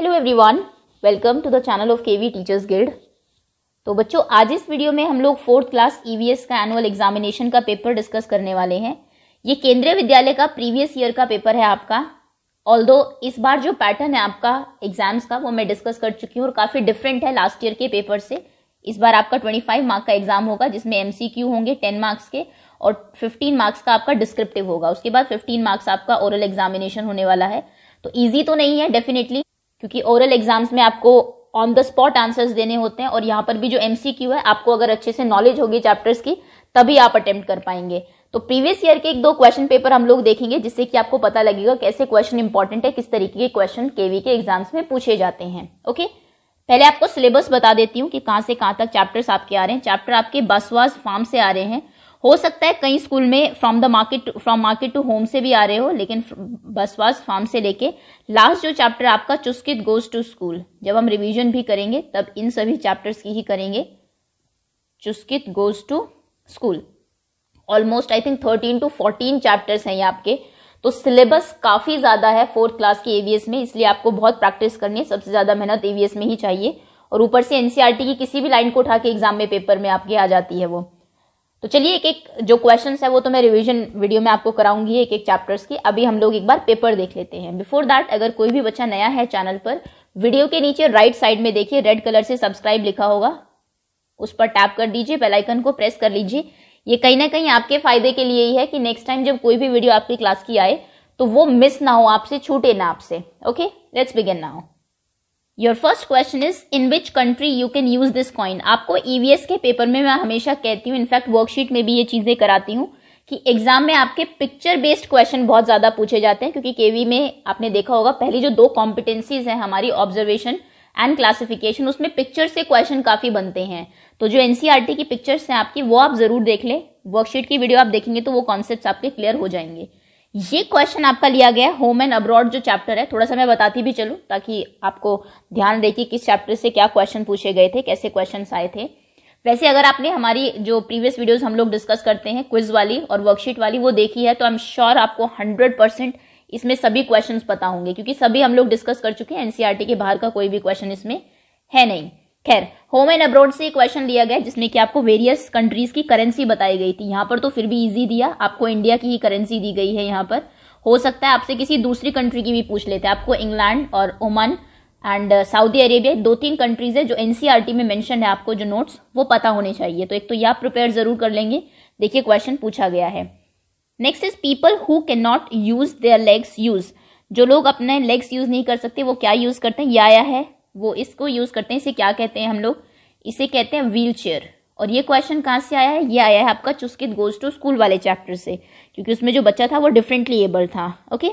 Hello everyone welcome to the channel of KV teachers guild तो बच्चों आज इस वीडियो में हम लोग फोर्थ क्लास ईवीएस का एनुअल एग्जामिनेशन का पेपर डिस्कस करने वाले हैं ये केंद्रीय विद्यालय का प्रीवियस ईयर का पेपर है आपका ऑल इस बार जो पैटर्न है आपका एग्जाम्स का वो मैं डिस्कस कर चुकी हूँ और काफ़ी डिफरेंट है लास्ट ईयर के पेपर से इस बार आपका फाइव मार्क का एग्जाम होगा जिसमें एम होंगे टेन मार्क्स के और फिफ्टीन मार्क्स का आपका डिस्क्रिप्टिव होगा उसके बाद फिफ्टीन मार्क्स आपका ओरल एग्जामिनेशन होने वाला है तो ईजी तो नहीं है डेफिनेटली क्योंकि ओरल एग्जाम्स में आपको ऑन द स्पॉट आंसर्स देने होते हैं और यहाँ पर भी जो एम है आपको अगर अच्छे से नॉलेज होगी चैप्टर्स की तभी आप अटेम्प्ट कर पाएंगे तो प्रीवियस ईयर के एक दो क्वेश्चन पेपर हम लोग देखेंगे जिससे कि आपको पता लगेगा कैसे क्वेश्चन इंपॉर्टेंट है किस तरीके के क्वेश्चन केवी के एग्जाम्स में पूछे जाते हैं ओके पहले आपको सिलेबस बता देती हूँ कि कहाँ से कहाँ तक चैप्टर्स आपके आ रहे हैं चैप्टर आपके बसवास फार्म से आ रहे हैं हो सकता है कई स्कूल में from the market from market to home से भी आ रहे हो लेकिन बस वास फार्म से लेके लास्ट जो चैप्टर आपका चुस्कित गोज टू स्कूल जब हम रिविजन भी करेंगे तब इन सभी चैप्टर्स की ही करेंगे Chuskit goes to school almost I think thirteen to fourteen chapters हैं ये आपके तो सिलेबस काफी ज्यादा है फोर्थ क्लास के एवीएस में इसलिए आपको बहुत प्रैक्टिस करनी है सबसे ज्यादा मेहनत एवीएस में ही चाहिए और ऊपर से एनसीआरटी e की किसी भी लाइन को उठा के एग्जाम में पेपर में आपके आ जाती है वो तो चलिए एक एक जो क्वेश्चन है वो तो मैं रिविजन वीडियो में आपको कराऊंगी एक एक चैप्टर्स की अभी हम लोग एक बार पेपर देख लेते हैं बिफोर दैट अगर कोई भी बच्चा नया है चैनल पर वीडियो के नीचे राइट साइड में देखिए रेड कलर से सब्सक्राइब लिखा होगा उस पर टैप कर दीजिए बेलाइकन को प्रेस कर लीजिए ये कहीं ना कहीं आपके फायदे के लिए ही है कि नेक्स्ट टाइम जब कोई भी वीडियो आपकी क्लास की आए तो वो मिस ना हो आपसे छूटे ना आपसे okay let's begin now your first question is in which country you can use this coin आपको ईवीएस e के पेपर में मैं हमेशा कहती हूँ इनफैक्ट वर्कशीट में भी ये चीजें कराती हूँ कि एग्जाम में आपके पिक्चर बेस्ड क्वेश्चन बहुत ज्यादा पूछे जाते हैं क्योंकि केवी में आपने देखा होगा पहली जो दो कॉम्पिटेंसीज हैं हमारी ऑब्जर्वेशन एंड क्लासिफिकेशन उसमें पिक्चर से क्वेश्चन काफी बनते हैं तो जो एनसीआरटी e की पिक्चर्स हैं आपकी वो आप जरूर देख लें वर्कशीट की वीडियो आप देखेंगे तो वो कॉन्सेप्ट आपके क्लियर हो जाएंगे ये क्वेश्चन आपका लिया गया है होम एंड अब्रॉड जो चैप्टर है थोड़ा सा मैं बताती भी चलूँ ताकि आपको ध्यान रहे कि किस चैप्टर से क्या क्वेश्चन पूछे गए थे कैसे क्वेश्चन आए थे वैसे अगर आपने हमारी जो प्रीवियस वीडियोस हम लोग डिस्कस करते हैं क्विज वाली और वर्कशीट वाली वो देखी है तो आई एम श्योर आपको हंड्रेड परसेंट इसमें सभी क्वेश्चन पता होंगे क्योंकि सभी हम लोग डिस्कस कर चुके हैं एनसीआरटी e के बाहर का कोई भी क्वेश्चन इसमें है नहीं खैर होम एंड अब्रॉड से क्वेश्चन लिया गया जिसमें कि आपको वेरियस कंट्रीज की करेंसी बताई गई थी यहाँ पर तो फिर भी इजी दिया आपको इंडिया की ही करेंसी दी गई है यहाँ पर हो सकता है आपसे किसी दूसरी कंट्री की भी पूछ लेते हैं आपको इंग्लैंड और ओमान एंड सऊदी अरेबिया दो तीन कंट्रीज है जो एनसीआरटी e में मेंशन है आपको जो नोट्स वो पता होने चाहिए तो एक तो ये आप प्रिपेयर जरूर कर लेंगे देखिए क्वेश्चन पूछा गया है next is people who can not use their legs use जो लोग अपने लेग्स यूज नहीं कर सकते वो क्या यूज करते हैं या आया है वो इसको यूज़ करते हैं इसे क्या कहते हैं हम लोग इसे कहते हैं व्हील चेयर और ये क्वेश्चन कहाँ से आया है ये आया है आपका चुस्कित गोज टू स्कूल वाले चैप्टर से क्योंकि उसमें जो बच्चा था वो डिफरेंटली एबल था okay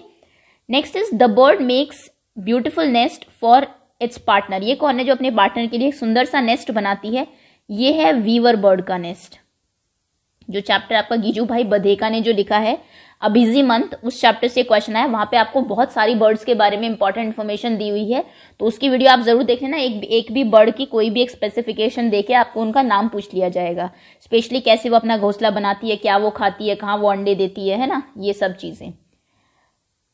next is the bird makes beautiful nest for its partner ये कौन है जो अपने पार्टनर के लिए एक सुंदर सा नेस्ट बनाती है ये है वीवर बर्ड का नेस्ट जो चैप्टर आपका गीजू भाई बधेका ने जो लिखा है अ बिजी मंथ उस चैप्टर से क्वेश्चन है वहाँ पे आपको बहुत सारी बर्ड्स के बारे में इंपॉर्टेंट इन्फॉर्मेशन दी हुई है तो उसकी वीडियो आप जरूर देख लेना एक एक भी बर्ड की कोई भी एक स्पेसिफिकेशन देके आपको उनका नाम पूछ लिया जाएगा स्पेशली कैसे वो अपना घोसला बनाती है क्या वो खाती है कहाँ वो अंडे देती है है ना ये सब चीज़ें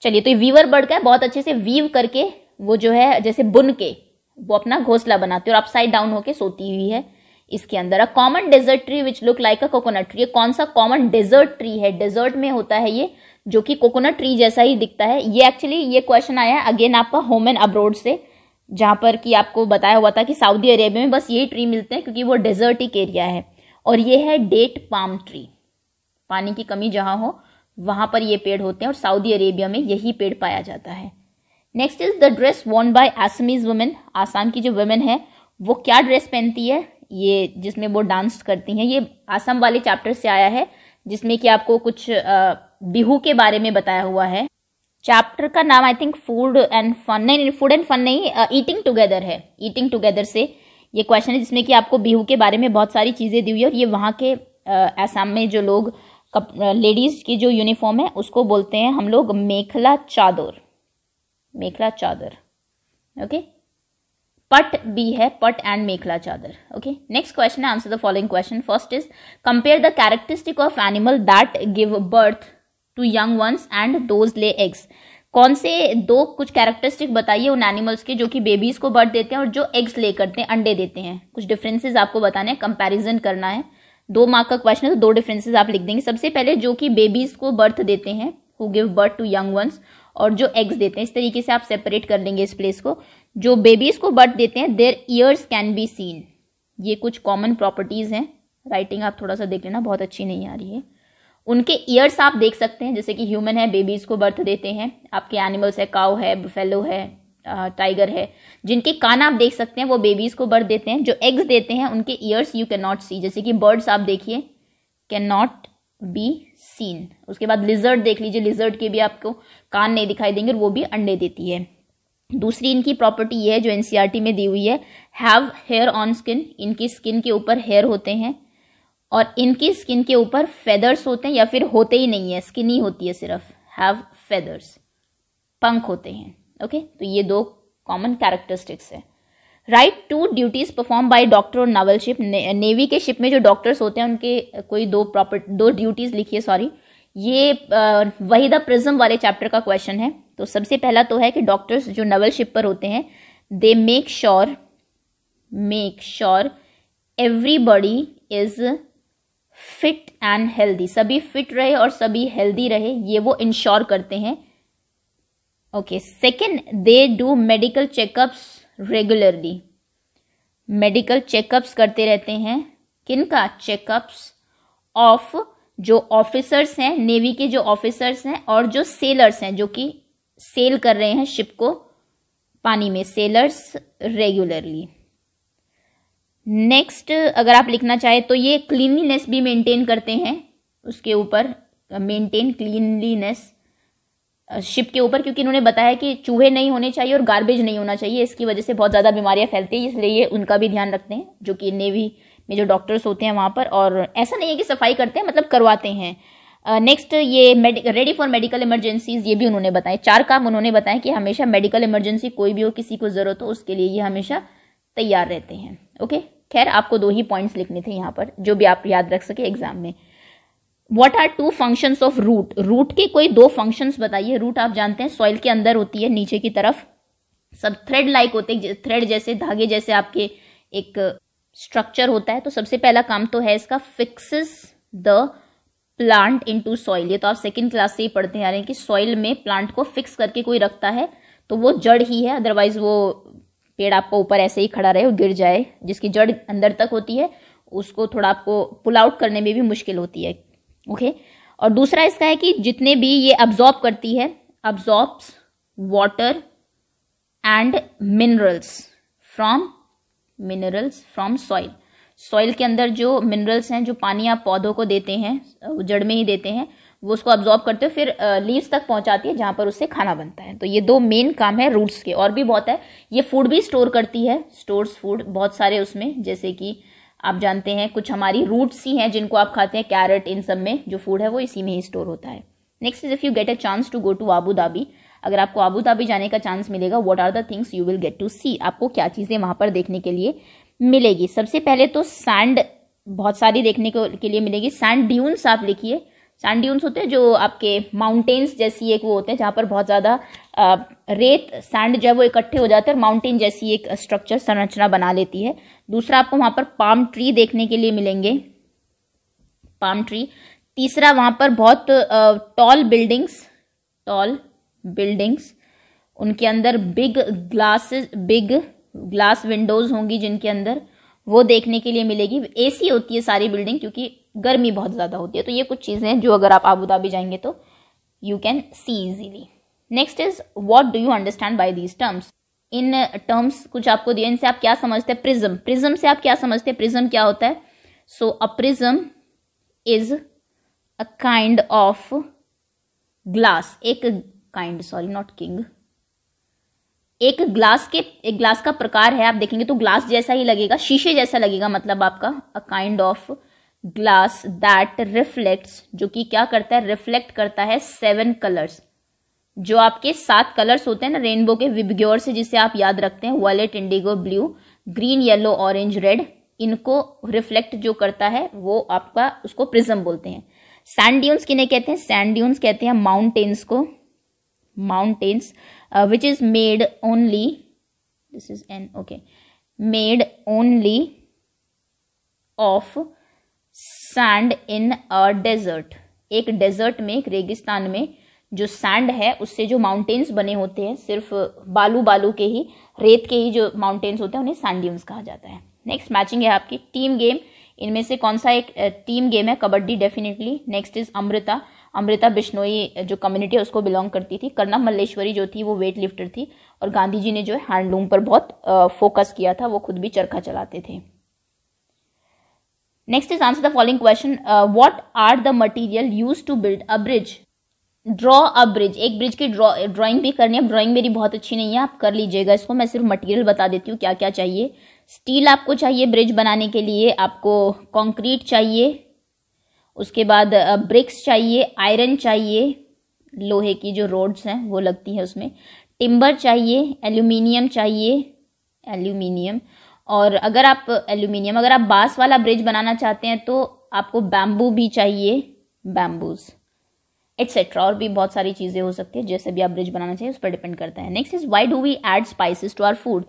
चलिए तो ये वीवर बर्ड का है बहुत अच्छे से वीव करके वो जो है जैसे बुन के वो अपना घोसला बनाती है और अपसाइड डाउन होके सोती हुई है इसके अंदर a common desert tree which look like a coconut tree ये कौन सा कॉमन डेजर्ट ट्री है डेजर्ट में होता है ये जो कि कोकोनट ट्री जैसा ही दिखता है ये एक्चुअली ये क्वेश्चन आया है अगेन आपका होम एंड अब्रोड से जहाँ पर कि आपको बताया हुआ था कि सऊदी अरेबिया में बस यही ट्री मिलते हैं क्योंकि वो डेजर्टिक एरिया है और ये है डेट पाम ट्री पानी की कमी जहाँ हो वहाँ पर ये पेड़ होते हैं और सऊदी अरेबिया में यही पेड़ पाया जाता है next is the dress worn by Assamese women Assam की जो वुमेन है वो क्या ड्रेस पहनती है ये जिसमें वो डांस करती हैं ये आसम वाले चैप्टर से आया है जिसमें कि आपको कुछ बिहू के बारे में बताया हुआ है चैप्टर का नाम I think food and fun नहीं फूड एंड फन नहीं ईटिंग टुगेदर है ईटिंग टुगेदर से ये क्वेश्चन है जिसमें कि आपको बिहू के बारे में बहुत सारी चीज़ें दी हुई है और ये वहाँ के आसाम में जो लोग लेडीज़ की जो यूनिफॉर्म है उसको बोलते हैं हम लोग मेखला चादर मेखला चादर ओके पट बी है पट and mekhela chador okay next question है answer the following question first is compare the characteristic of animal that give birth to young ones and those lay eggs कौन से दो कुछ कैरेक्टरिस्टिक बताइए उन एनिमल्स के जो कि बेबीज को बर्थ देते हैं और जो एग्स ले करते हैं अंडे देते हैं कुछ डिफरेंसेस आपको बताने हैं कंपेरिजन करना है दो मार्क का क्वेश्चन है तो दो डिफरेंसेस आप लिख देंगे सबसे पहले जो कि बेबीज को बर्थ देते हैं who give birth to young ones और जो एग्स देते हैं इस तरीके से आप सेपरेट कर लेंगे इस प्लेस को जो बेबीज को बर्थ देते हैं their ears can be seen ये कुछ कॉमन प्रॉपर्टीज़ हैं राइटिंग आप थोड़ा सा देख लेना बहुत अच्छी नहीं आ रही है उनके ईयर्स आप देख सकते हैं जैसे कि ह्यूमन है बेबीज़ को बर्थ देते हैं आपके एनिमल्स है काउ है फेलो है टाइगर है जिनके कान आप देख सकते हैं वो बेबीज़ को बर्थ देते हैं जो एग्स देते हैं उनके ears you can not see जैसे कि बर्ड्स आप देखिए कैन नॉट बी सीन उसके बाद लिजर्ड देख लीजिए लिजर्ड के भी आपको कान नहीं दिखाई देंगे और वो भी अंडे देती है दूसरी इनकी प्रॉपर्टी ये है जो एनसीईआरटी e में दी हुई है हैव हेयर ऑन स्किन इनकी स्किन के ऊपर हेयर होते हैं और इनकी स्किन के ऊपर फेदर्स होते हैं या फिर होते ही नहीं है स्किन ही होती है सिर्फ हैव फेदर्स पंख होते हैं ओके तो ये दो कॉमन कैरेक्टरिस्टिक्स है write two duties perform by doctor और नावल शिप नेवी के शिप में जो डॉक्टर्स होते हैं उनके कोई दो प्रॉपर दो ड्यूटीज लिखी है सॉरी ये वही द प्रिज्म वाले चैप्टर का क्वेश्चन है तो सबसे पहला तो है कि डॉक्टर्स जो नवल शिप पर होते हैं they make sure make sure everybody is fit and healthy सभी फिट रहे और सभी हेल्दी रहे ये वो इंश्योर करते हैं okay second they do medical checkups regularly medical checkups करते रहते हैं किन का चेकअप्स ऑफ जो ऑफिसर्स हैं नेवी के जो ऑफिसर्स हैं और जो सेलर्स हैं जो कि सेल कर रहे हैं शिप को पानी में सेलर्स रेगुलरली नेक्स्ट अगर आप लिखना चाहें तो ये क्लीनलीनेस भी मेंटेन करते हैं उसके ऊपर मेंटेन क्लीनलीनेस शिप के ऊपर क्योंकि इन्होंने बताया कि चूहे नहीं होने चाहिए और गार्बेज नहीं होना चाहिए इसकी वजह से बहुत ज़्यादा बीमारियां फैलती है इसलिए ये उनका भी ध्यान रखते हैं जो कि नेवी में जो डॉक्टर्स होते हैं वहाँ पर और ऐसा नहीं है कि सफाई करते हैं मतलब करवाते हैं नेक्स्ट ये रेडी फॉर मेडिकल इमरजेंसीज ये भी उन्होंने बताए चार काम उन्होंने बताया कि हमेशा मेडिकल इमरजेंसी कोई भी हो किसी को ज़रूरत हो उसके लिए ये हमेशा तैयार रहते हैं ओके खैर आपको दो ही पॉइंट्स लिखने थे यहाँ पर जो भी आप याद रख सके एग्जाम में what are two functions of root root के कोई दो फंक्शन बताइए रूट आप जानते हैं सॉइल के अंदर होती है नीचे की तरफ सब थ्रेड लाइक होते हैं थ्रेड जैसे धागे जैसे आपके एक स्ट्रक्चर होता है तो सबसे पहला काम तो है इसका fixes the plant into soil ये तो आप सेकंड क्लास से ही पढ़ते रहे हैं कि सॉइल में प्लांट को फिक्स करके कोई रखता है तो वो जड़ ही है अदरवाइज वो पेड़ आपका ऊपर ऐसे ही खड़ा रहे और गिर जाए जिसकी जड़ अंदर तक होती है उसको थोड़ा आपको पुल आउट करने में भी मुश्किल होती है ओके और दूसरा इसका है कि जितने भी ये अब्जॉर्ब करती है absorbs water and minerals from minerals from soil soil के अंदर जो मिनरल्स हैं जो पानी आप पौधों को देते हैं जड़ में ही देते हैं वो उसको ऑब्जॉर्ब करते हो फिर लीव्स तक पहुंचाती है जहाँ पर उससे खाना बनता है तो ये दो मेन काम है रूट्स के और भी बहुत है ये फूड भी स्टोर करती है स्टोर्स फूड बहुत सारे उसमें जैसे कि आप जानते हैं कुछ हमारी रूट्स ही हैं जिनको आप खाते हैं कैरेट इन सब में जो फूड है वो इसी में ही स्टोर होता है next is if you get a chance to go to Abu Dhabi अगर आपको आबू धाबी जाने का चांस मिलेगा what are the things you will get to see आपको क्या चीज़ें वहाँ पर देखने के लिए मिलेगी सबसे पहले तो सैंड बहुत सारी देखने को के लिए मिलेगी सैंड ड्यून्स आप लिखिए सैंड ड्यून्स होते हैं जो आपके माउंटेन्स जैसी एक वो होते हैं जहाँ पर बहुत ज़्यादा रेत सैंड जो है वो इकट्ठे हो जाते हैं और माउंटेन जैसी एक स्ट्रक्चर संरचना बना लेती है दूसरा आपको वहाँ पर पाम ट्री देखने के लिए मिलेंगे पाम ट्री तीसरा वहाँ पर बहुत टॉल बिल्डिंग्स टॉल बिल्डिंग्स उनके अंदर big glasses big glass windows होंगी जिनके अंदर वो देखने के लिए मिलेगी एसी होती है सारी बिल्डिंग क्योंकि गर्मी बहुत ज़्यादा होती है तो ये कुछ चीज़ें हैं जो अगर आप आबू धाबी जाएंगे तो you can see easily next is what do you understand by these terms in terms कुछ आपको दिए इनसे आप क्या समझते हैं प्रिज्म प्रिज्म से आप क्या समझते हैं प्रिज्म क्या होता है so a prism is a kind of glass एक काइंड सॉरी नॉट किंग एक ग्लास के एक ग्लास का प्रकार है आप देखेंगे तो ग्लास जैसा ही लगेगा शीशे जैसा लगेगा मतलब आपका a kind of glass that reflects जो कि क्या करता है रिफ्लेक्ट करता है सेवन कलर्स जो आपके सात कलर्स होते हैं ना रेनबो के विबग्योर से जिसे आप याद रखते हैं violet indigo blue green yellow orange red इनको रिफ्लेक्ट जो करता है वो आपका उसको प्रिज्म बोलते हैं सैंड ड्यून्स किन्हें कहते हैं सैंड ड्यून्स कहते हैं माउंटेन्स को mountains uh, which is made only this is n okay made only of sand in a desert एक डेजर्ट में एक रेगिस्तान में जो सैंड है उससे जो माउंटेन्स बने होते हैं सिर्फ बालू बालू के ही रेत के ही जो माउंटेन्स होते हैं उन्हें सैंडियम्स कहा जाता है नेक्स्ट मैचिंग है आपकी टीम गेम इनमें से कौन सा एक टीम uh, गेम है kabaddi definitely next is Amrita Amrita Bishnoi जो कम्युनिटी है उसको बिलोंग करती थी करना मल्लेश्वरी जो थी वो वेट लिफ्टर थी और गांधी जी ने जो है हैंडलूम पर बहुत फोकस किया था वो खुद भी चरखा चलाते थे next is answer the following question what are the material use to build a bridge draw a bridge एक ब्रिज की ड्रॉ ड्रॉइंग भी करनी है ड्रॉइंग मेरी बहुत अच्छी नहीं है आप कर लीजिएगा इसको मैं सिर्फ मटेरियल बता देती हूँ क्या क्या चाहिए स्टील आपको चाहिए ब्रिज बनाने के लिए आपको कंक्रीट चाहिए उसके बाद ब्रिक्स चाहिए आयरन चाहिए लोहे की जो रोड्स हैं वो लगती है उसमें टिम्बर चाहिए एल्यूमिनियम चाहिए एल्यूमिनियम और अगर आप एल्यूमिनियम अगर आप बांस वाला ब्रिज बनाना चाहते हैं तो आपको बैम्बू भी चाहिए बैम्बूज़ एट्सेट्रा और भी बहुत सारी चीज़ें हो सकती है जैसे भी आप ब्रिज बनाना चाहिए उस पर डिपेंड करता है next is why do we add spices to our food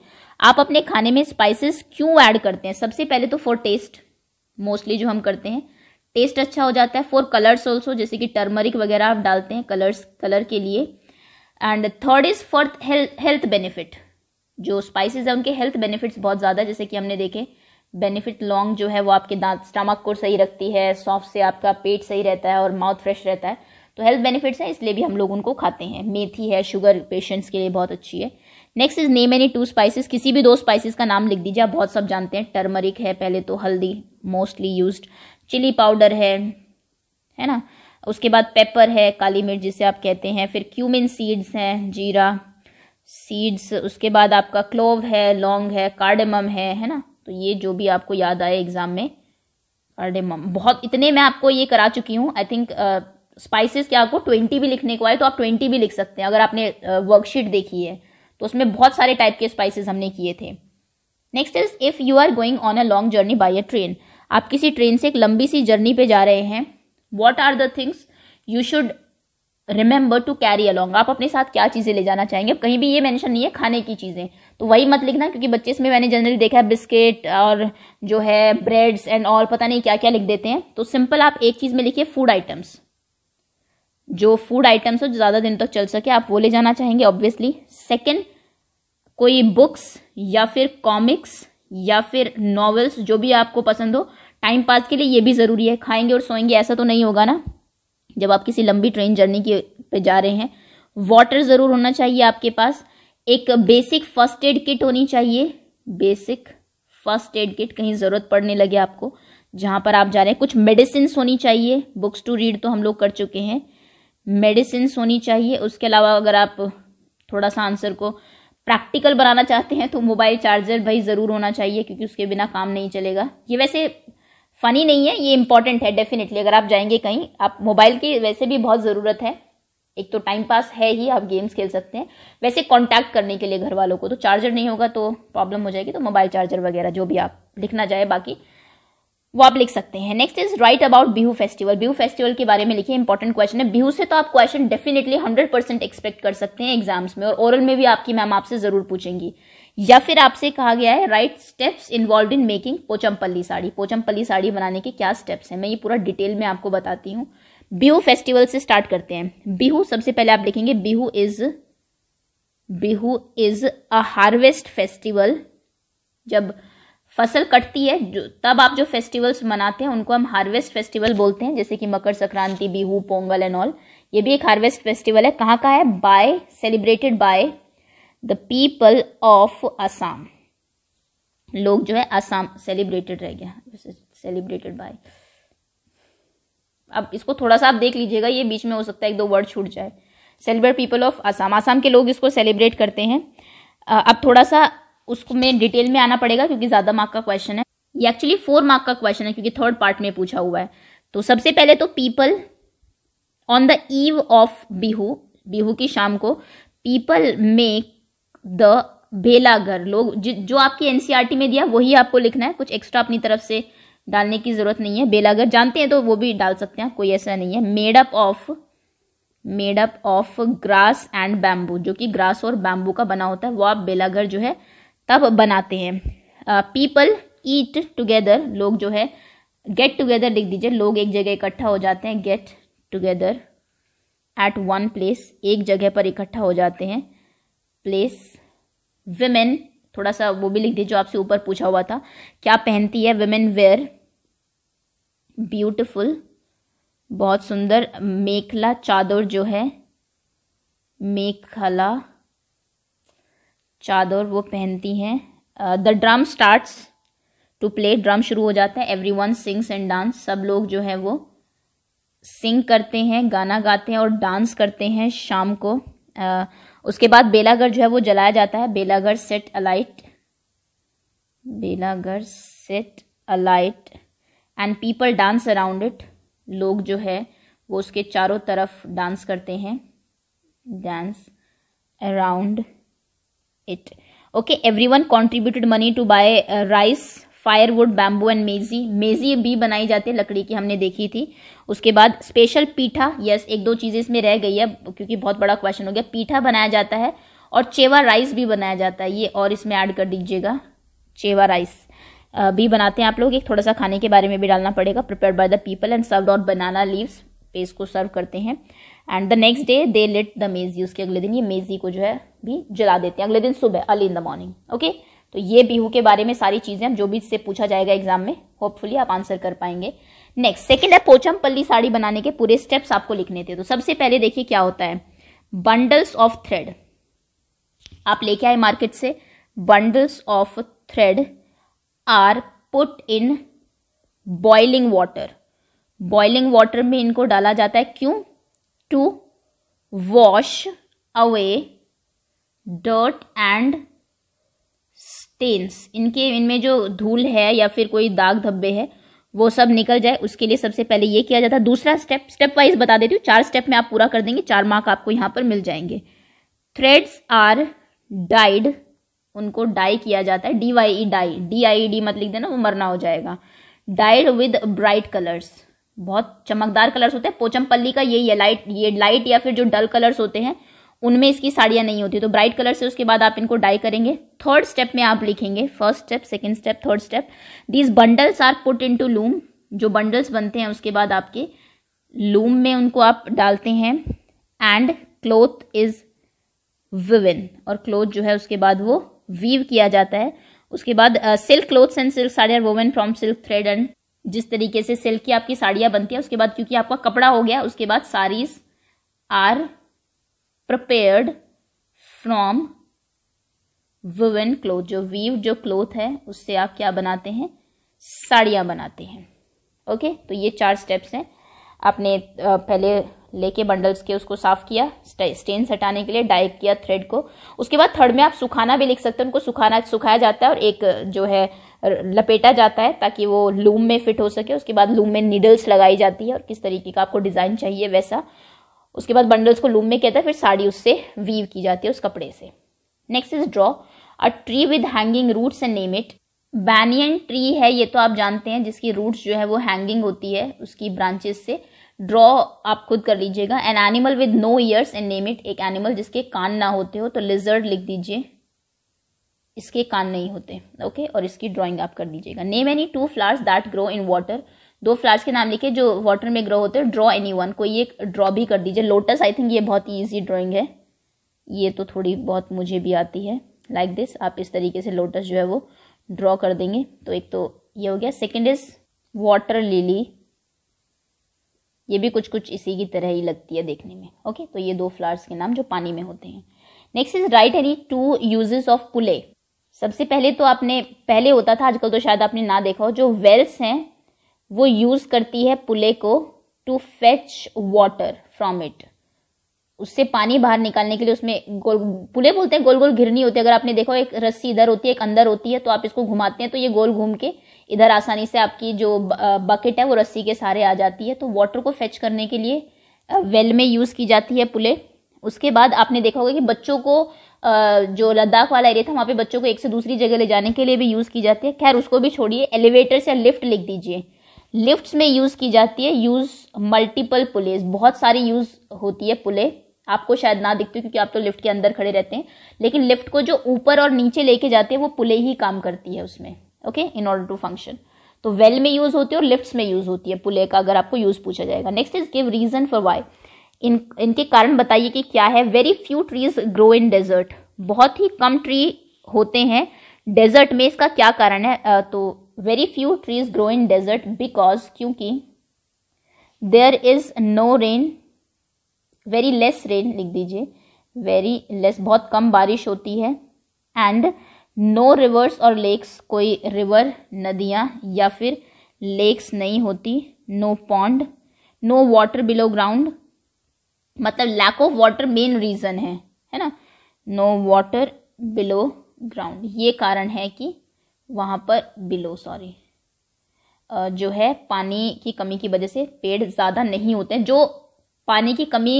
आप अपने खाने में स्पाइसिस क्यों ऐड करते हैं सबसे पहले तो फॉर टेस्ट मोस्टली जो हम करते हैं टेस्ट अच्छा हो जाता है फॉर कलर्स ऑल्सो जैसे कि टर्मरिक वगैरह आप डालते हैं कलर्स कलर के लिए and third is for health benefit जो स्पाइसेस हैं उनके हेल्थ बेनिफिट्स बहुत ज़्यादा जैसे कि हमने देखे बेनिफिट लॉन्ग जो है वो आपके दांत स्टमक को सही रखती है सॉफ्ट से आपका पेट सही रहता है और माउथ फ्रेश रहता है तो हेल्थ बेनिफिट्स हैं इसलिए भी हम लोग उनको खाते हैं मेथी है शुगर पेशेंट्स के लिए बहुत अच्छी है next is name any two spices किसी भी दो स्पाइसेस का नाम लिख दीजिए आप बहुत सब जानते हैं टर्मरिक है पहले तो हल्दी मोस्टली यूज्ड चिली पाउडर है है ना उसके बाद पेपर है काली मिर्च जिसे आप कहते हैं फिर क्यूमिन सीड्स हैं जीरा सीड्स उसके बाद आपका क्लोव है लौंग है कार्डेमम है है ना तो ये जो भी आपको याद आए एग्ज़ाम में कार्डेमम बहुत इतने मैं आपको ये करा चुकी हूँ आई थिंक स्पाइसेस के आपको ट्वेंटी भी लिखने को आए तो आप ट्वेंटी भी लिख सकते हैं अगर आपने वर्कशीट uh, देखी है तो उसमें बहुत सारे टाइप के स्पाइसेस हमने किए थे next is if you are going on a long journey by a train आप किसी ट्रेन से एक लंबी सी जर्नी पे जा रहे हैं what are the things you should remember to carry along आप अपने साथ क्या चीज़ें ले जाना चाहेंगे कहीं भी ये मेंशन नहीं है खाने की चीज़ें तो वही मत लिखना क्योंकि बच्चे इसमें मैंने जनरली देखा है बिस्किट और जो है ब्रेड्स एंड ऑल पता नहीं क्या क्या लिख देते हैं तो सिंपल आप एक चीज़ में लिखिए फूड आइटम्स जो फूड आइटम्स हो जो ज़्यादा दिन तक चल सके आप वो ले जाना चाहेंगे ऑब्वियसली सेकेंड कोई बुक्स या फिर कॉमिक्स या फिर नॉवेल्स जो भी आपको पसंद हो टाइम पास के लिए ये भी ज़रूरी है खाएंगे और सोएंगे ऐसा तो नहीं होगा ना जब आप किसी लंबी ट्रेन जर्नी के पे जा रहे हैं वाटर ज़रूर होना चाहिए आपके पास एक बेसिक फर्स्ट एड किट होनी चाहिए बेसिक फर्स्ट एड किट कहीं ज़रूरत पड़ने लगे आपको जहाँ पर आप जा रहे हैं कुछ मेडिसिन होनी चाहिए बुक्स टू रीड तो हम लोग कर चुके हैं मेडिसिन होनी चाहिए उसके अलावा अगर आप थोड़ा सा आंसर को प्रैक्टिकल बनाना चाहते हैं तो मोबाइल चार्जर भाई ज़रूर होना चाहिए क्योंकि उसके बिना काम नहीं चलेगा ये वैसे फनी नहीं है ये इंपॉर्टेंट है डेफिनेटली अगर आप जाएंगे कहीं आप मोबाइल की वैसे भी बहुत ज़रूरत है एक तो टाइम पास है ही आप गेम्स खेल सकते हैं वैसे कांटेक्ट करने के लिए घर वालों को तो चार्जर नहीं होगा तो प्रॉब्लम हो जाएगी तो मोबाइल चार्जर वगैरह जो भी आप लिखना चाहे बाकी वो आप लिख सकते हैं next is write about Bihu festival Bihu festival के बारे में लिखिए इंपॉर्टेंट क्वेश्चन है बिहू से तो आप question definitely hundred percent expect कर सकते हैं एग्जाम्स में और ओरल में भी आपकी मैम आपसे ज़रूर पूछेंगी या फिर आपसे कहा गया है write steps involve in making Pochampally sari Pochampally sari बनाने के क्या स्टेप्स हैं मैं ये पूरा डिटेल में आपको बताती हूँ बिहू फेस्टिवल से स्टार्ट करते हैं बिहू सबसे पहले आप लिखेंगे Bihu is Bihu is a harvest festival जब फसल कटती है जो तब आप जो फेस्टिवल्स मनाते हैं उनको हम हार्वेस्ट फेस्टिवल बोलते हैं जैसे कि मकर संक्रांति बिहू पोंगल एंड ऑल ये भी एक हार्वेस्ट फेस्टिवल है कहाँ का है by celebrated by the people of Assam लोग जो है असम सेलिब्रेटेड रह गया सेलिब्रेटेड बाय अब इसको थोड़ा सा आप देख लीजिएगा ये बीच में हो सकता है एक दो वर्ड छूट जाए celebrate people of Assam Assam के लोग इसको सेलिब्रेट करते हैं अब थोड़ा सा उसको में डिटेल में आना पड़ेगा क्योंकि ज़्यादा मार्क का क्वेश्चन है ये एक्चुअली फोर मार्क का क्वेश्चन है क्योंकि थर्ड पार्ट में पूछा हुआ है तो सबसे पहले तो people on the eve of Bihu Bihu की शाम को पीपल मेक द बेलागर लोग जो आपकी एनसीईआरटी e में दिया वही आपको लिखना है कुछ एक्स्ट्रा अपनी तरफ से डालने की ज़रूरत नहीं है बेलागर जानते हैं तो वो भी डाल सकते हैं कोई ऐसा नहीं है made up of made up of grass and bamboo जो कि ग्रास और बैम्बू का बना होता है वो आप बेलागर जो है तब बनाते हैं पीपल ईट टुगेदर लोग जो है गेट टुगेदर लिख दीजिए लोग एक जगह इकट्ठा हो जाते हैं get together at one place एक जगह पर इकट्ठा हो जाते हैं प्लेस विमेन थोड़ा सा वो भी लिख दीजिए जो आपसे ऊपर पूछा हुआ था क्या पहनती है विमेन वेयर ब्यूटिफुल बहुत सुंदर मेखला चादर जो है मेखला चादर वो पहनती हैं the drum starts to play drum शुरू हो जाता है everyone sings and dance सब लोग जो है वो सिंग करते हैं गाना गाते हैं और डांस करते हैं शाम को uh, उसके बाद बेलागढ़ जो है वो जलाया जाता है Belagarh set alight Belagarh set alight and people dance around it लोग जो है वो उसके चारों तरफ डांस करते हैं dance around it okay everyone contributed money to buy rice firewood bamboo and Meji Meji भी बनाई जाती है लकड़ी की हमने देखी थी उसके बाद स्पेशल पीठा यस एक दो चीज़ें इसमें रह गई है क्योंकि बहुत बड़ा क्वेश्चन हो गया पीठा बनाया जाता है और चेवा राइस भी बनाया जाता है ये और इसमें ऐड कर दीजिएगा चेवा राइस भी बनाते हैं आप लोग एक थोड़ा सा खाने के बारे में भी डालना पड़ेगा prepare by the people and serve on banana leaves paste को सर्व करते हैं and the next day they let the Meji उसके अगले दिन ये मेजी को जो है भी जला देते हैं अगले दिन सुबह early in the morning okay तो ये बिहू के बारे में सारी चीज़ें जो भी इससे पूछा जाएगा एग्जाम में होपफुली आप आंसर कर पाएंगे नेक्स्ट सेकेंड है पोचम पल्ली साड़ी बनाने के पूरे स्टेप्स आपको लिखने थे तो सबसे पहले देखिए क्या होता है बंडल्स ऑफ थ्रेड आप लेके आए मार्केट से bundles of thread are put in boiling water boiling water में इनको डाला जाता है क्यों to wash away dirt and stains इनके इनमें जो धूल है या फिर कोई दाग धब्बे है वो सब निकल जाए उसके लिए सबसे पहले ये किया जाता है दूसरा स्टेप स्टेप वाइज बता देती हूँ चार स्टेप में आप पूरा कर देंगे चार मार्क आपको यहाँ पर मिल जाएंगे थ्रेड्स आर डाइड उनको डाई किया जाता है D Y E dye D I D मत लिख देना वो मरना हो जाएगा डाइड विद ब्राइट कलर्स बहुत चमकदार कलर्स होते हैं पोचमपल्ली का ये ये लाइट ये लाइट या फिर जो डल कलर्स होते हैं उनमें इसकी साड़ियाँ नहीं होती तो ब्राइट कलर से उसके बाद आप इनको डाई करेंगे थर्ड स्टेप में आप लिखेंगे first step second step third step these bundles are put into loom जो बंडल्स बनते हैं उसके बाद आपके लूम में उनको आप डालते हैं एंड क्लोथ इज विविन और क्लोथ जो है उसके बाद वो वीव किया जाता है उसके बाद silk cloths and silk are woven from silk thread and जिस तरीके से सिल्क की आपकी साड़ियाँ बनती है उसके बाद क्योंकि आपका कपड़ा हो गया उसके बाद saris are prepared from woven cloth जो वीव जो क्लोथ है उससे आप क्या बनाते हैं साड़ियाँ बनाते हैं ओके तो ये चार स्टेप्स हैं आपने पहले लेके बंडल्स के उसको साफ किया स्टेन हटाने के लिए डाइक किया थ्रेड को उसके बाद थर्ड में आप सुखाना भी लिख सकते हैं उनको सुखाना सुखाया जाता है और एक जो है लपेटा जाता है ताकि वो लूम में फिट हो सके उसके बाद लूम में नीडल्स लगाई जाती है और किस तरीके का आपको डिज़ाइन चाहिए वैसा उसके बाद बंडल्स को लूम में कहता है फिर साड़ी उससे वीव की जाती है उस कपड़े से next is draw a tree with hanging roots and name it banyan tree है ये तो आप जानते हैं जिसकी रूट्स जो है वो हैंगिंग होती है उसकी ब्रांचेस से ड्रॉ आप खुद कर लीजिएगा an animal with no ears and name it एक एनिमल जिसके कान ना होते हो तो लिजर्ड लिख दीजिए इसके कान नहीं होते ओके okay? और इसकी ड्रॉइंग आप कर दीजिएगा name any two flowers that grow in water दो फ्लावर्स के नाम लिखे जो वाटर में ग्रो होते हैं ड्रॉ एनी वन कोई एक ड्रॉ भी कर दीजिए लोटस आई थिंक ये बहुत ईजी ड्राइंग है ये तो थोड़ी बहुत मुझे भी आती है लाइक like दिस आप इस तरीके से लोटस जो है वो ड्रॉ कर देंगे तो एक तो ये हो गया सेकेंड इज वाटर लिली ये भी कुछ कुछ इसी की तरह ही लगती है देखने में ओके तो ये दो फ्लावर्स के नाम जो पानी में होते हैं next is write any two uses of pulley सबसे पहले तो आपने पहले होता था आजकल तो शायद आपने ना देखा हो जो वेल्स हैं वो यूज करती है पुले को to fetch water from it उससे पानी बाहर निकालने के लिए उसमें गोल पुले बोलते हैं गोल गोल घिरनी होती है अगर आपने देखो एक रस्सी इधर होती है एक अंदर होती है तो आप इसको घुमाते हैं तो ये गोल घूम के इधर आसानी से आपकी जो बकेट है वो रस्सी के सहारे आ जाती है तो वाटर को फेच करने के लिए वेल में यूज़ की जाती है पुले उसके बाद आपने देखा होगा कि बच्चों को जो लद्दाख वाला एरिया था वहाँ पे बच्चों को एक से दूसरी जगह ले जाने के लिए भी यूज़ की जाती है खैर उसको भी छोड़िए एलिवेटर से लिफ्ट लिख दीजिए लिफ्ट्स में यूज़ की जाती है यूज़ मल्टीपल पुलेज बहुत सारी यूज़ होती है पुले आपको शायद ना दिखते क्योंकि आप तो लिफ्ट के अंदर खड़े रहते हैं लेकिन लिफ्ट को जो ऊपर और नीचे लेके जाते हैं वो पुले ही काम करती है उसमें okay in order to function तो वेल well में यूज़ होती है और लिफ्ट्स में यूज़ होती है पुले का अगर आपको यूज़ पूछा जाएगा next is give reason for why in इनके कारण बताइए कि क्या है very few trees grow in desert बहुत ही कम ट्री होते हैं डेजर्ट में इसका क्या कारण है तो very few trees grow in desert because क्योंकि there is no rain very less rain लिख दीजिए वेरी लेस बहुत कम बारिश होती है एंड नो रिवर्स और लेक्स कोई रिवर नदियाँ या फिर लेक्स नहीं होती no pond no water below ground मतलब lack of water main reason है है ना नो वाटर बिलो ग्राउंड ये कारण है कि वहाँ पर बिलो सॉरी जो है पानी की कमी की वजह से पेड़ ज़्यादा नहीं होते हैं जो पानी की कमी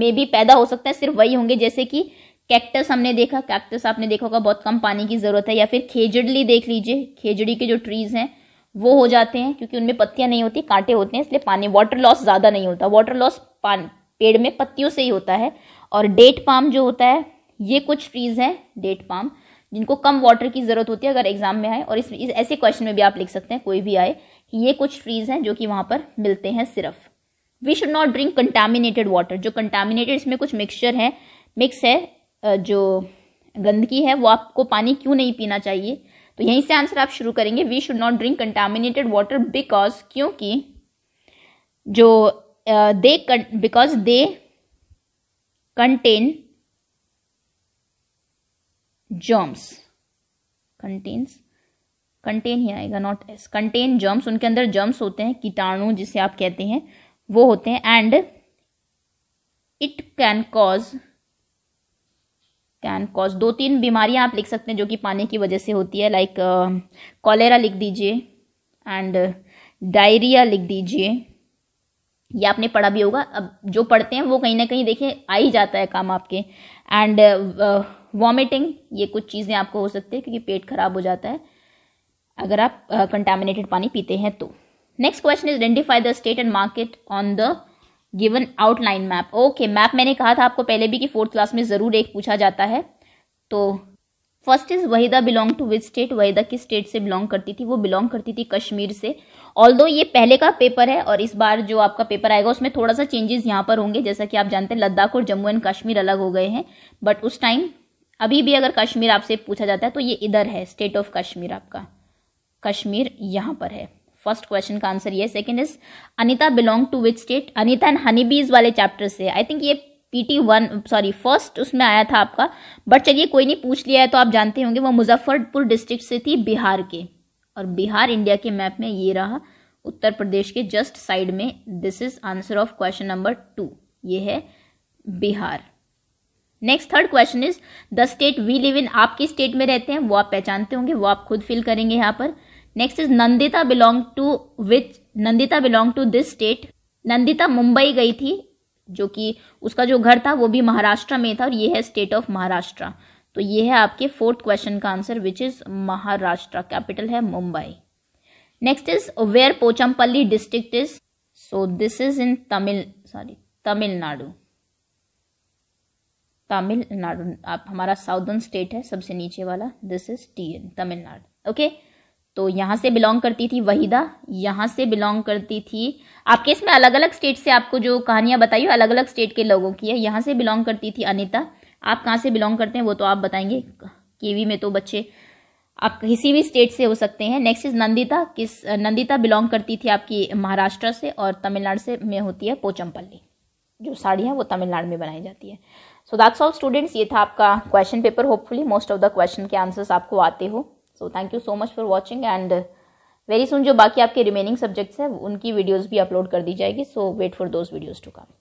में भी पैदा हो सकते हैं सिर्फ वही होंगे जैसे कि कैक्टस हमने देखा कैक्टस आपने देखा होगा बहुत कम पानी की ज़रूरत है या फिर खेजड़ली देख लीजिए खेजड़ी के जो ट्रीज़ हैं वो हो जाते हैं क्योंकि उनमें पत्तियाँ नहीं होती कांटे होते हैं इसलिए पानी वाटर लॉस ज़्यादा नहीं होता वाटर लॉस पान पेड़ में पत्तियों से ही होता है और डेट पाम जो होता है ये कुछ ट्रीज़ हैं डेट पाम जिनको कम वाटर की ज़रूरत होती है अगर एग्जाम में आए और इस, इस ऐसे क्वेश्चन में भी आप लिख सकते हैं कोई भी आए कि ये कुछ ट्रीज़ हैं जो कि वहाँ पर मिलते हैं सिर्फ we should not drink contaminated water जो कंटामिनेटेड इसमें कुछ मिक्सचर है मिक्स है जो गंदगी है वो आपको पानी क्यों नहीं पीना चाहिए तो यहीं से आंसर आप शुरू करेंगे we should not drink contaminated water because क्योंकि जो they because they contain germs contains contain ही आएगा नॉट एस कंटेन जर्म्स उनके अंदर जर्म्स होते हैं कीटाणु जिसे आप कहते हैं वो होते हैं and it can cause can cause दो तीन बीमारियां आप लिख सकते हैं जो कि पानी की वजह से होती है लाइक कॉलेरा uh, लिख दीजिए एंड डायरिया लिख दीजिए ये आपने पढ़ा भी होगा अब जो पढ़ते हैं वो कहीं ना कहीं देखें आ ही जाता है काम आपके एंड वॉमिटिंग ये कुछ चीज़ें आपको हो सकती है क्योंकि पेट खराब हो जाता है अगर आप कंटेमिनेटेड uh, पानी पीते हैं तो next question is identify the state and market on the given outline map okay map मैंने कहा था आपको पहले भी कि फोर्थ क्लास में ज़रूर एक पूछा जाता है तो first is Waheeda belong to which state Waheeda किस स्टेट से बिलोंग करती थी वो बिलोंग करती थी कश्मीर से ऑल दो ये पहले का पेपर है और इस बार जो आपका पेपर आएगा उसमें थोड़ा सा चेंजेस यहाँ पर होंगे जैसा कि आप जानते हैं लद्दाख और जम्मू एंड कश्मीर अलग हो गए हैं बट उस टाइम अभी भी अगर कश्मीर आपसे पूछा जाता है तो ये इधर है स्टेट ऑफ कश्मीर आपका कश्मीर यहाँ पर है फर्स्ट क्वेश्चन का आंसर ये second is Anita belong to which state Anita and honey bees वाले चैप्टर से आई थिंक ये पीटी वन सॉरी फर्स्ट उसमें आया था आपका बट चलिए कोई नहीं पूछ लिया है तो आप जानते होंगे वो मुजफ्फरपुर डिस्ट्रिक्ट से थी बिहार के और बिहार इंडिया के मैप में ये रहा उत्तर प्रदेश के जस्ट साइड में this is answer of question number two ये है Bihar next third question is the state we live in आप किस स्टेट में रहते हैं वो आप पहचानते होंगे वो आप खुद फिल करेंगे यहाँ पर next is Nandita belong to which Nandita belong to this state Nandita Mumbai गई थी जो कि उसका जो घर था वो भी महाराष्ट्र में था और ये है स्टेट ऑफ महाराष्ट्र तो ये है आपके फोर्थ क्वेश्चन का answer which is Maharashtra capital है Mumbai next is where Pochampally district is so this is in Tamil sorry Tamil Nadu Tamil Nadu आप हमारा साउदर्न स्टेट है सबसे नीचे वाला this is T N Tamil Nadu okay तो यहाँ से बिलोंग करती थी वहीदा यहाँ से बिलोंग करती थी आपके इसमें अलग अलग स्टेट से आपको जो कहानियाँ बताई अलग अलग स्टेट के लोगों की है यहाँ से बिलोंग करती थी अनिता आप कहाँ से बिलोंग करते हैं वो तो आप बताएंगे केवी में तो बच्चे आप किसी भी स्टेट से हो सकते हैं नेक्स्ट इज नंदिता किस नंदिता बिलोंग करती थी आपकी महाराष्ट्र से और तमिलनाडु से में होती है पोचमपल्ली जो साड़ी है वो तमिलनाडु में बनाई जाती है सो दैट्स ऑल स्टूडेंट्स ये था आपका question paper hopefully most of the question के आंसर्स आपको आते हो so thank you so much for watching and very soon जो बाकी आपके रिमेनिंग सब्जेक्ट्स हैं उनकी वीडियोज़ भी अपलोड कर दी जाएगी so wait for those videos to come